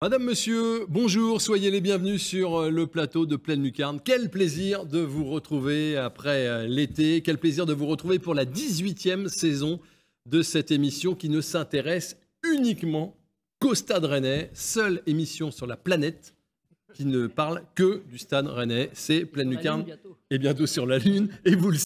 Madame, monsieur, bonjour, soyez les bienvenus sur euh, le plateau de Pleine Lucarne. Quel plaisir de vous retrouver après euh, l'été, quel plaisir de vous retrouver pour la 18e saison de cette émission qui ne s'intéresse uniquement qu'au Stade Rennais, seule émission sur la planète qui ne parle que du Stade Rennais. C'est Pleine Lucarne et bientôt sur la Lune. Et vous le